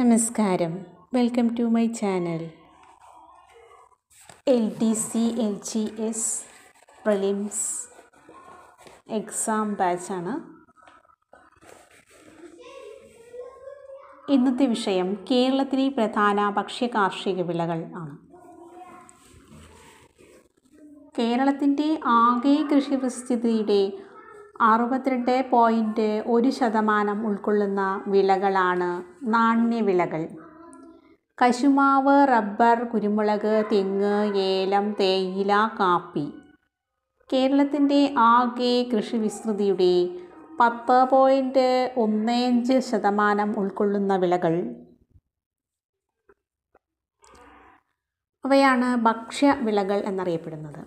നമസ്കാരം welcome to my channel L D C L G S prelims exam ബാച്ചാണ് ഇന്നത്തെ വിഷയം കേരളത്തിലെ പ്രധാന ഭക്ഷ്യ കാർഷിക വിളകൾ ആണ് കേരളത്തിൻ്റെ ആകെ കൃഷി വിസ്ഥിതിയുടെ അറുപത്തിരണ്ട് പോയിൻറ്റ് ഒരു ശതമാനം ഉൾക്കൊള്ളുന്ന വിളകളാണ് നാണ്യവിളകൾ കശുമാവ് റബ്ബർ കുരുമുളക് തെങ്ങ് ഏലം തേയില കാപ്പി കേരളത്തിൻ്റെ ആകെ കൃഷി വിസ്തൃതിയുടെ പത്ത് പോയിൻറ്റ് ഒന്നേഞ്ച് ശതമാനം ഉൾക്കൊള്ളുന്ന വിളകൾ അവയാണ് ഭക്ഷ്യവിളകൾ എന്നറിയപ്പെടുന്നത്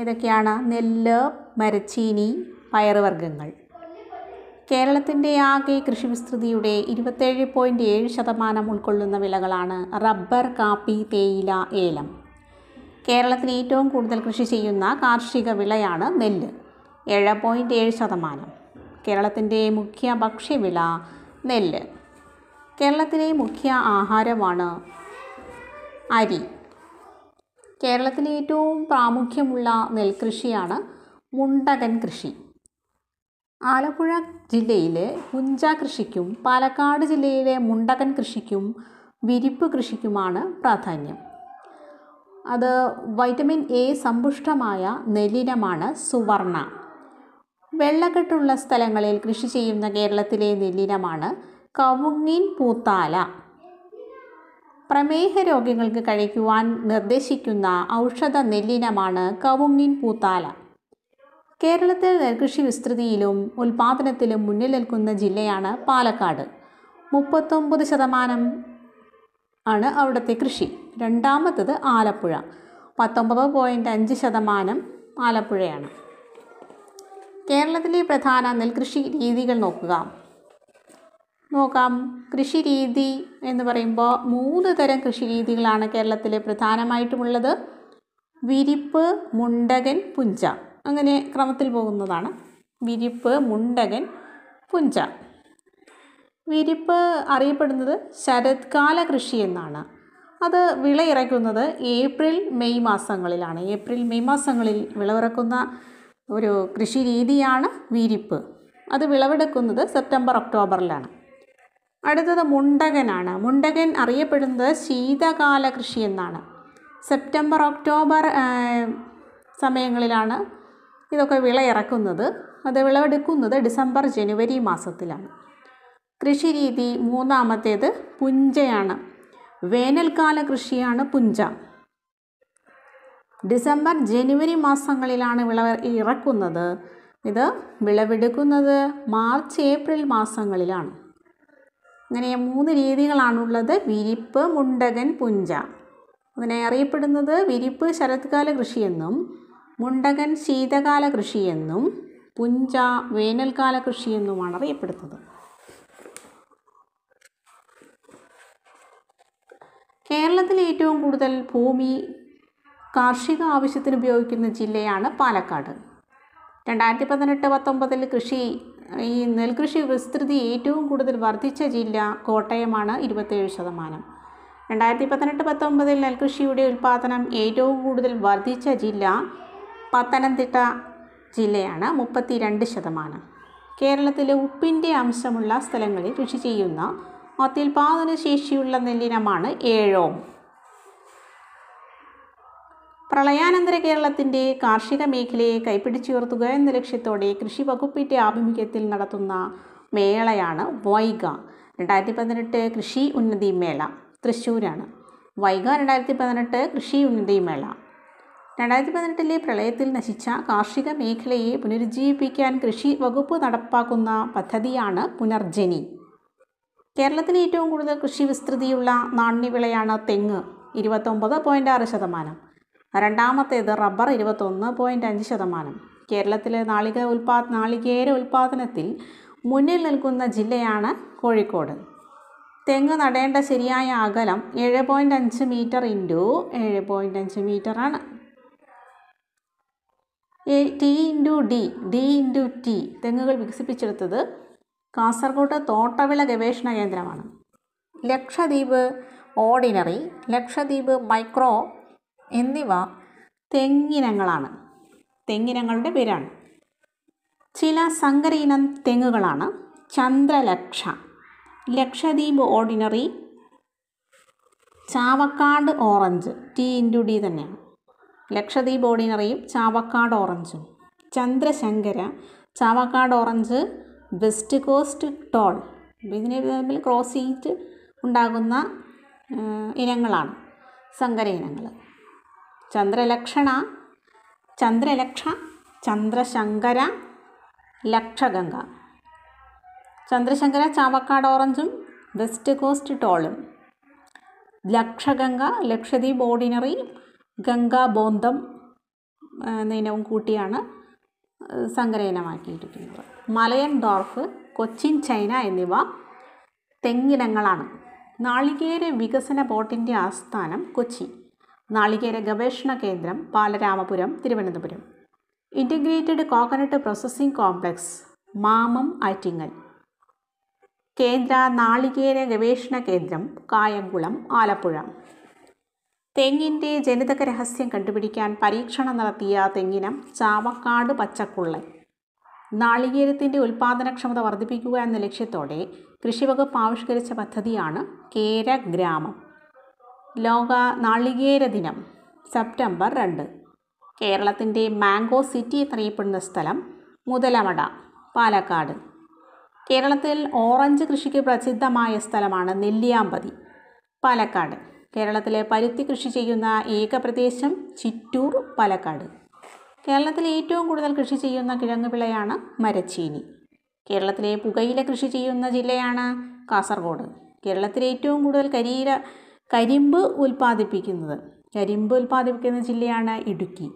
ഏതൊക്കെയാണ് നെല്ല് മരച്ചീനി പയറുവർഗ്ഗങ്ങൾ കേരളത്തിൻ്റെ ആകെ കൃഷി വിസ്തൃതിയുടെ ഇരുപത്തേഴ് പോയിൻറ്റ് ഏഴ് ശതമാനം ഉൾക്കൊള്ളുന്ന വിളകളാണ് റബ്ബർ കാപ്പി തേയില ഏലം കേരളത്തിൽ ഏറ്റവും കൂടുതൽ കൃഷി ചെയ്യുന്ന കാർഷിക വിളയാണ് നെല്ല് ഏഴ് പോയിൻറ്റ് ഏഴ് ശതമാനം കേരളത്തിൻ്റെ മുഖ്യ ഭക്ഷ്യവിള നെല്ല് കേരളത്തിലെ മുഖ്യ ആഹാരമാണ് അരി കേരളത്തിലെ ഏറ്റവും പ്രാമുഖ്യമുള്ള നെൽകൃഷിയാണ് മുണ്ടകൻ കൃഷി ആലപ്പുഴ ജില്ലയിലെ കുഞ്ച കൃഷിക്കും പാലക്കാട് ജില്ലയിലെ മുണ്ടകൻ കൃഷിക്കും വിരിപ്പ് കൃഷിക്കുമാണ് പ്രാധാന്യം അത് വൈറ്റമിൻ എ സമ്പുഷ്ടമായ നെല്ലിനമാണ് സുവർണ വെള്ളക്കെട്ടുള്ള സ്ഥലങ്ങളിൽ കൃഷി ചെയ്യുന്ന കേരളത്തിലെ നെല്ലിനമാണ് കവുങ്ങിൻ പൂത്താല പ്രമേഹ രോഗികൾക്ക് കഴിക്കുവാൻ നിർദ്ദേശിക്കുന്ന ഔഷധ നെല്ലിനമാണ് കവുങ്ങിൻ പൂത്താല കേരളത്തിൽ നെൽകൃഷി വിസ്തൃതിയിലും ഉൽപാദനത്തിലും മുന്നിൽ നിൽക്കുന്ന ജില്ലയാണ് പാലക്കാട് മുപ്പത്തൊമ്പത് ശതമാനം ആണ് അവിടുത്തെ കൃഷി രണ്ടാമത്തത് ആലപ്പുഴ പത്തൊമ്പത് പോയിൻ്റ് അഞ്ച് ശതമാനം ആലപ്പുഴയാണ് കേരളത്തിലെ പ്രധാന നെൽകൃഷി രീതികൾ നോക്കുക നോക്കാം കൃഷിരീതി എന്ന് പറയുമ്പോൾ മൂന്ന് തരം കൃഷിരീതികളാണ് കേരളത്തിൽ പ്രധാനമായിട്ടുമുള്ളത് വിരിപ്പ് മുണ്ടകൻ പുഞ്ച അങ്ങനെ ക്രമത്തിൽ പോകുന്നതാണ് വിരിപ്പ് മുണ്ടകൻ പുഞ്ച വിരിപ്പ് അറിയപ്പെടുന്നത് ശരത്കാല കൃഷി എന്നാണ് അത് ഇറക്കുന്നത് ഏപ്രിൽ മെയ് മാസങ്ങളിലാണ് ഏപ്രിൽ മെയ് മാസങ്ങളിൽ വിളവിറക്കുന്ന ഒരു കൃഷി രീതിയാണ് വിരിപ്പ് അത് വിളവെടുക്കുന്നത് സെപ്റ്റംബർ ഒക്ടോബറിലാണ് അടുത്തത് മുണ്ടകനാണ് മുണ്ടകൻ അറിയപ്പെടുന്നത് ശീതകാല കൃഷി എന്നാണ് സെപ്റ്റംബർ ഒക്ടോബർ സമയങ്ങളിലാണ് ഇതൊക്കെ ഇറക്കുന്നത് അത് വിളവെടുക്കുന്നത് ഡിസംബർ ജനുവരി മാസത്തിലാണ് കൃഷി രീതി മൂന്നാമത്തേത് പുഞ്ചയാണ് വേനൽക്കാല കൃഷിയാണ് പുഞ്ച ഡിസംബർ ജനുവരി മാസങ്ങളിലാണ് വിളവ് ഇറക്കുന്നത് ഇത് വിളവെടുക്കുന്നത് മാർച്ച് ഏപ്രിൽ മാസങ്ങളിലാണ് അങ്ങനെ മൂന്ന് രീതികളാണുള്ളത് വിരിപ്പ് മുണ്ടകൻ പുഞ്ച അങ്ങനെ അറിയപ്പെടുന്നത് വിരിപ്പ് ശരത്കാല കൃഷിയെന്നും മുണ്ടകൻ ശീതകാല കൃഷിയെന്നും പുഞ്ച വേനൽക്കാല കൃഷിയെന്നുമാണ് അറിയപ്പെടുന്നത് കേരളത്തിൽ ഏറ്റവും കൂടുതൽ ഭൂമി കാർഷിക ആവശ്യത്തിന് ഉപയോഗിക്കുന്ന ജില്ലയാണ് പാലക്കാട് രണ്ടായിരത്തി പതിനെട്ട് പത്തൊമ്പതിൽ കൃഷി ഈ നെൽകൃഷി വിസ്തൃതി ഏറ്റവും കൂടുതൽ വർദ്ധിച്ച ജില്ല കോട്ടയമാണ് ഇരുപത്തേഴ് ശതമാനം രണ്ടായിരത്തി പതിനെട്ട് പത്തൊമ്പതിൽ നെൽകൃഷിയുടെ ഉൽപ്പാദനം ഏറ്റവും കൂടുതൽ വർദ്ധിച്ച ജില്ല പത്തനംതിട്ട ജില്ലയാണ് മുപ്പത്തി രണ്ട് ശതമാനം കേരളത്തിലെ ഉപ്പിൻ്റെ അംശമുള്ള സ്ഥലങ്ങളിൽ കൃഷി ചെയ്യുന്ന അത്യുൽപാദന ശേഷിയുള്ള നെല്ലിനമാണ് ഏഴോം പ്രളയാനന്തര കേരളത്തിൻ്റെ കാർഷിക മേഖലയെ കൈപ്പിടിച്ചുയർത്തുക എന്ന ലക്ഷ്യത്തോടെ കൃഷി വകുപ്പിൻ്റെ ആഭിമുഖ്യത്തിൽ നടത്തുന്ന മേളയാണ് വൈഗ രണ്ടായിരത്തി പതിനെട്ട് കൃഷി ഉന്നതി മേള തൃശ്ശൂരാണ് വൈഗ രണ്ടായിരത്തി പതിനെട്ട് കൃഷി ഉന്നതി മേള രണ്ടായിരത്തി പതിനെട്ടിലെ പ്രളയത്തിൽ നശിച്ച കാർഷിക മേഖലയെ പുനരുജ്ജീവിപ്പിക്കാൻ കൃഷി വകുപ്പ് നടപ്പാക്കുന്ന പദ്ധതിയാണ് പുനർജനി കേരളത്തിലെ ഏറ്റവും കൂടുതൽ കൃഷി വിസ്തൃതിയുള്ള നാണ്യവിളയാണ് തെങ്ങ് ഇരുപത്തൊമ്പത് പോയിൻ്റ് ആറ് ശതമാനം രണ്ടാമത്തേത് റബ്ബർ ഇരുപത്തൊന്ന് പോയിൻറ്റ് അഞ്ച് ശതമാനം കേരളത്തിലെ നാളിക ഉൽപാ നാളികേര ഉൽപാദനത്തിൽ മുന്നിൽ നിൽക്കുന്ന ജില്ലയാണ് കോഴിക്കോട് തെങ്ങ് നടേണ്ട ശരിയായ അകലം ഏഴ് പോയിൻ്റ് അഞ്ച് മീറ്റർ ഇൻറ്റു ഏഴ് പോയിൻ്റ് അഞ്ച് മീറ്ററാണ് A T into D D into T തെങ്ങുകൾ വികസിപ്പിച്ചെടുത്തത് കാസർഗോഡ് തോട്ടവിള ഗവേഷണ കേന്ദ്രമാണ് ലക്ഷദ്വീപ് ഓർഡിനറി ലക്ഷദ്വീപ് മൈക്രോ എന്നിവ തെങ്ങിനങ്ങളാണ് തെങ്ങിനങ്ങളുടെ പേരാണ് ചില സങ്കര ഇനം തെങ്ങുകളാണ് Chandralaksha Lakshadweep ordinary Chavakkad orange T into D തന്നെയാണ് ലക്ഷദ്വീപ് ഓർഡിനറിയും ചാവക്കാട് ഓറഞ്ചും Chandrasankara Chavakkad orange west coast tall ഇതിന് തമ്മിൽ ക്രോസ് ചെയ്തിട്ട് ഉണ്ടാകുന്ന ഇനങ്ങളാണ് സങ്കര ഇനങ്ങൾ ചന്ദ്രലക്ഷണ ചന്ദ്രലക്ഷ ചന്ദ്രശങ്കര ലക്ഷഗംഗ ചന്ദ്രശങ്കര ചാവക്കാട് ഓറഞ്ചും വെസ്റ്റ് കോസ്റ്റ് ടോളും ലക്ഷഗംഗ ലക്ഷദ്വീപ് ഓർഡിനറി ഗംഗാ ബോന്തം എന്ന കൂട്ടിയാണ് സങ്കരയിനമാക്കിയിരിക്കുന്നത് മലയൻ ഡോർഫ് കൊച്ചിൻ ചൈന എന്നിവ തെങ്ങിനങ്ങളാണ് നാളികേര വികസന ബോട്ടിൻ്റെ ആസ്ഥാനം കൊച്ചി നാളികേര ഗവേഷണ കേന്ദ്രം Balaramapuram Thiruvananthapuram integrated coconut processing complex Mamam Attingal കേന്ദ്ര നാളികേര ഗവേഷണ കേന്ദ്രം കായംകുളം ആലപ്പുഴ തെങ്ങിൻ്റെ ജനിതക രഹസ്യം കണ്ടുപിടിക്കാൻ പരീക്ഷണം നടത്തിയ തെങ്ങിനം ചാവക്കാട് പച്ചക്കുള്ളൻ നാളികേരത്തിൻ്റെ ഉൽപ്പാദനക്ഷമത വർദ്ധിപ്പിക്കുക എന്ന ലക്ഷ്യത്തോടെ കൃഷിവകുപ്പ് ആവിഷ്കരിച്ച പദ്ധതിയാണ് കേരഗ്രാമം ലോക നാളികേര ദിനം സെപ്റ്റംബർ രണ്ട് കേരളത്തിൻ്റെ മാംഗോ സിറ്റി എന്നറിയപ്പെടുന്ന സ്ഥലം മുതലമട പാലക്കാട് കേരളത്തിൽ ഓറഞ്ച് കൃഷിക്ക് പ്രസിദ്ധമായ സ്ഥലമാണ് നെല്ലിയാമ്പതി പാലക്കാട് കേരളത്തിലെ പരുത്തി കൃഷി ചെയ്യുന്ന ഏക പ്രദേശം ചിറ്റൂർ പാലക്കാട് കേരളത്തിൽ ഏറ്റവും കൂടുതൽ കൃഷി ചെയ്യുന്ന കിഴങ്ങ് വിളയാണ് മരച്ചീനി കേരളത്തിലെ പുകയില കൃഷി ചെയ്യുന്ന ജില്ലയാണ് കാസർഗോഡ് കേരളത്തിൽ ഏറ്റവും കൂടുതൽ കരിയില കരിമ്പ് ഉൽപ്പാദിപ്പിക്കുന്നത് കരിമ്പ് ഉൽപ്പാദിപ്പിക്കുന്ന ജില്ലയാണ് ഇടുക്കി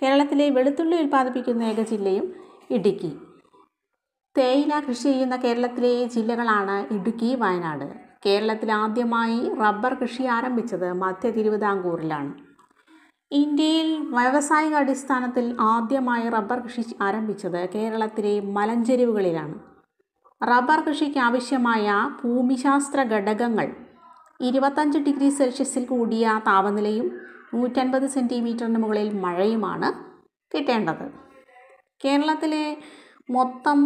കേരളത്തിലെ വെളുത്തുള്ളി ഉൽപ്പാദിപ്പിക്കുന്ന ഏക ജില്ലയും ഇടുക്കി തേയില കൃഷി ചെയ്യുന്ന കേരളത്തിലെ ജില്ലകളാണ് ഇടുക്കി വയനാട് കേരളത്തിൽ ആദ്യമായി റബ്ബർ കൃഷി ആരംഭിച്ചത് മധ്യ തിരുവിതാംകൂറിലാണ് ഇന്ത്യയിൽ വ്യാവസായിക അടിസ്ഥാനത്തിൽ ആദ്യമായി റബ്ബർ കൃഷി ആരംഭിച്ചത് കേരളത്തിലെ മലഞ്ചെരിവുകളിലാണ് റബ്ബർ കൃഷിക്ക് ആവശ്യമായ ഭൂമിശാസ്ത്ര ഘടകങ്ങൾ ഇരുപത്തഞ്ച് ഡിഗ്രി സെൽഷ്യസിൽ കൂടിയ താപനിലയും നൂറ്റൻപത് സെൻറ്റിമീറ്ററിന് മുകളിൽ മഴയുമാണ് കിട്ടേണ്ടത് കേരളത്തിലെ മൊത്തം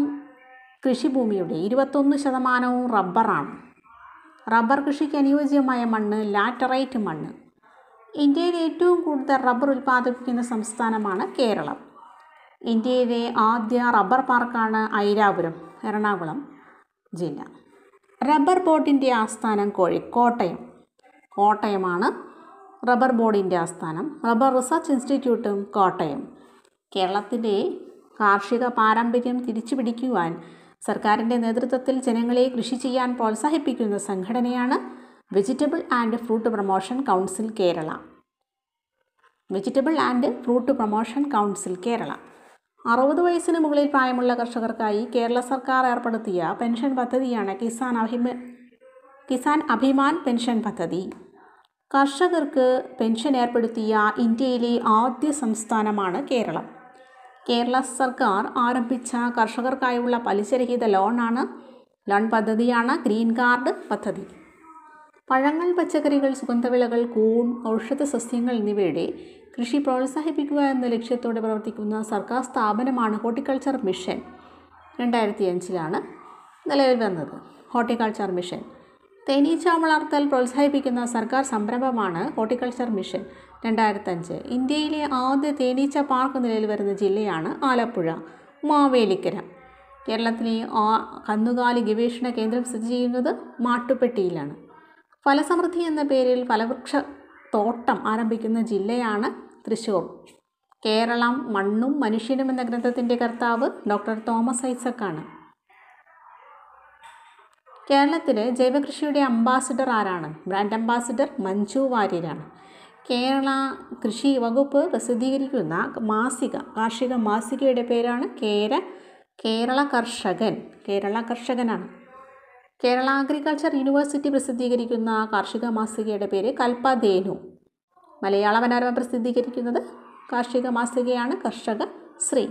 കൃഷിഭൂമിയുടെ ഇരുപത്തൊന്ന് ശതമാനവും റബ്ബറാണ് റബ്ബർ കൃഷിക്ക് അനുയോജ്യമായ മണ്ണ് ലാറ്ററൈറ്റ് മണ്ണ് ഇന്ത്യയിൽ ഏറ്റവും കൂടുതൽ റബ്ബർ ഉൽപ്പാദിപ്പിക്കുന്ന സംസ്ഥാനമാണ് കേരളം ഇന്ത്യയിലെ ആദ്യ റബ്ബർ പാർക്കാണ് ഐരാപുരം എറണാകുളം ജില്ല റബ്ബർ ബോർഡിൻ്റെ ആസ്ഥാനം കോഴി കോട്ടയം കോട്ടയമാണ് റബ്ബർ ബോർഡിൻ്റെ ആസ്ഥാനം റബ്ബർ റിസർച്ച് ഇൻസ്റ്റിറ്റ്യൂട്ടും കോട്ടയം കേരളത്തിൻ്റെ കാർഷിക പാരമ്പര്യം തിരിച്ചു പിടിക്കുവാൻ സർക്കാരിൻ്റെ നേതൃത്വത്തിൽ ജനങ്ങളെ കൃഷി ചെയ്യാൻ പ്രോത്സാഹിപ്പിക്കുന്ന സംഘടനയാണ് vegetable and fruit promotion council Kerala vegetable and fruit promotion council Kerala അറുപത് വയസ്സിന് മുകളിൽ പ്രായമുള്ള കർഷകർക്കായി കേരള സർക്കാർ ഏർപ്പെടുത്തിയ പെൻഷൻ പദ്ധതിയാണ് കിസാൻ അഭിമ കിസാൻ അഭിമാൻ പെൻഷൻ പദ്ധതി കർഷകർക്ക് പെൻഷൻ ഏർപ്പെടുത്തിയ ഇന്ത്യയിലെ ആദ്യ സംസ്ഥാനമാണ് കേരളം കേരള സർക്കാർ ആരംഭിച്ച കർഷകർക്കായുള്ള പലിശരഹിത ലോണാണ് ലോൺ പദ്ധതിയാണ് ഗ്രീൻ കാർഡ് പദ്ധതി പഴങ്ങൾ പച്ചക്കറികൾ സുഗന്ധവിളകൾ കൂൺ ഔഷധ സസ്യങ്ങൾ എന്നിവയുടെ കൃഷി പ്രോത്സാഹിപ്പിക്കുക എന്ന ലക്ഷ്യത്തോടെ പ്രവർത്തിക്കുന്ന സർക്കാർ സ്ഥാപനമാണ് ഹോർട്ടിക്കൾച്ചർ മിഷൻ രണ്ടായിരത്തി അഞ്ചിലാണ് നിലവിൽ വന്നത് ഹോർട്ടിക്കൾച്ചർ മിഷൻ തേനീച്ച വളർത്തൽ പ്രോത്സാഹിപ്പിക്കുന്ന സർക്കാർ സംരംഭമാണ് ഹോർട്ടിക്കൾച്ചർ മിഷൻ രണ്ടായിരത്തഞ്ച് ഇന്ത്യയിലെ ആദ്യ തേനീച്ച പാർക്ക് നിലയിൽ വരുന്ന ജില്ലയാണ് ആലപ്പുഴ മാവേലിക്കര കേരളത്തിലെ കന്നുകാലി ഗവേഷണ കേന്ദ്രം സ്ഥിതി ചെയ്യുന്നത് മാട്ടുപ്പെട്ടിയിലാണ് ഫലസമൃദ്ധി എന്ന പേരിൽ ഫലവൃക്ഷ തോട്ടം ആരംഭിക്കുന്ന ജില്ലയാണ് തൃശ്ശൂർ കേരളം മണ്ണും മനുഷ്യനും എന്ന ഗ്രന്ഥത്തിൻ്റെ കർത്താവ് ഡോക്ടർ തോമസ് ഐസക്കാണ് കേരളത്തിലെ ജൈവകൃഷിയുടെ അംബാസിഡർ ആരാണ് ബ്രാൻഡ് അംബാസിഡർ മഞ്ജു വാര്യരാണ് കേരള കൃഷി വകുപ്പ് പ്രസിദ്ധീകരിക്കുന്ന മാസിക കാർഷിക മാസികയുടെ പേരാണ് കേര കേരള കർഷകൻ കേരള കർഷകനാണ് കേരള അഗ്രികൾച്ചർ യൂണിവേഴ്സിറ്റി പ്രസിദ്ധീകരിക്കുന്ന കാർഷിക മാസികയുടെ പേര് കൽപ്പതേനു മലയാള മനോരമ പ്രസിദ്ധീകരിക്കുന്നത് കാർഷിക മാസികയാണ് കർഷക ശ്രീ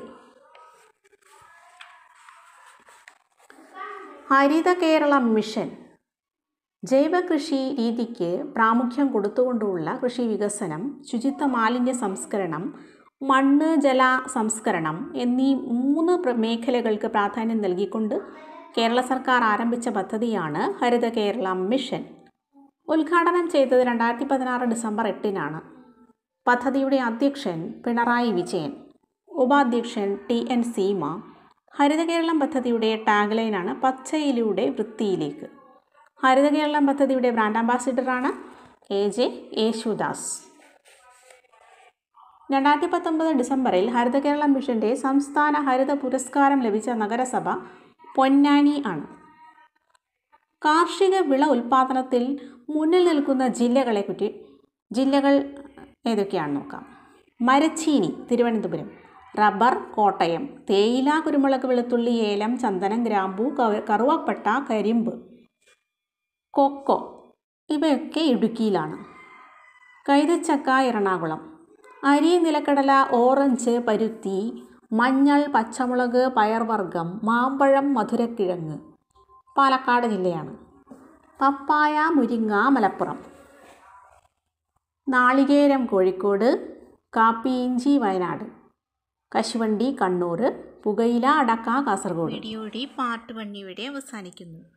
ഹരിത കേരള മിഷൻ ജൈവ കൃഷി രീതിക്ക് പ്രാമുഖ്യം കൊടുത്തുകൊണ്ടുള്ള കൃഷി വികസനം ശുചിത്വ മാലിന്യ സംസ്കരണം മണ്ണ് ജല സംസ്കരണം എന്നീ മൂന്ന് മേഖലകൾക്ക് പ്രാധാന്യം നൽകിക്കൊണ്ട് കേരള സർക്കാർ ആരംഭിച്ച പദ്ധതിയാണ് ഹരിത കേരള മിഷൻ ഉദ്ഘാടനം ചെയ്തത് രണ്ടായിരത്തി പതിനാറ് ഡിസംബർ എട്ടിനാണ് പദ്ധതിയുടെ അധ്യക്ഷൻ പിണറായി വിജയൻ ഉപാധ്യക്ഷൻ ടി എൻ സീമ ഹരിത കേരളം പദ്ധതിയുടെ ലൈനാണ് പച്ചയിലൂടെ വൃത്തിയിലേക്ക് ഹരിത കേരളം പദ്ധതിയുടെ ബ്രാൻഡ് അംബാസിഡറാണ് എ ജെ യേശുദാസ് രണ്ടായിരത്തി പത്തൊമ്പത് ഡിസംബറിൽ ഹരിത കേരളം മിഷൻ്റെ സംസ്ഥാന ഹരിത പുരസ്കാരം ലഭിച്ച നഗരസഭ പൊന്നാനി ആണ് കാർഷിക വിള ഉൽപ്പാദനത്തിൽ മുന്നിൽ നിൽക്കുന്ന ജില്ലകളെ പറ്റി ജില്ലകൾ ഏതൊക്കെയാണ് നോക്കാം മരച്ചീനി തിരുവനന്തപുരം റബ്ബർ കോട്ടയം തേയില കുരുമുളക് വെളുത്തുള്ളി ഏലം ചന്ദനം ഗ്രാമ്പു കറുവപ്പട്ട കരിമ്പ് കൊക്കോ ഇവയൊക്കെ ഇടുക്കിയിലാണ് കൈതച്ചക്ക എറണാകുളം അരി നിലക്കടല ഓറഞ്ച് പരുത്തി മഞ്ഞൾ പച്ചമുളക് പയർവർഗം മാമ്പഴം മധുരക്കിഴങ്ങ് പാലക്കാട് ജില്ലയാണ് പപ്പായ മുരിങ്ങ മലപ്പുറം നാളികേരം കോഴിക്കോട് കാപ്പി ഇഞ്ചി വയനാട് കശുവണ്ടി കണ്ണൂർ പുകയില അടക്ക കാസർഗോഡ് വീഡിയോയുടെ പാർട്ട് വണ്ണിയുടെ അവസാനിക്കുന്നു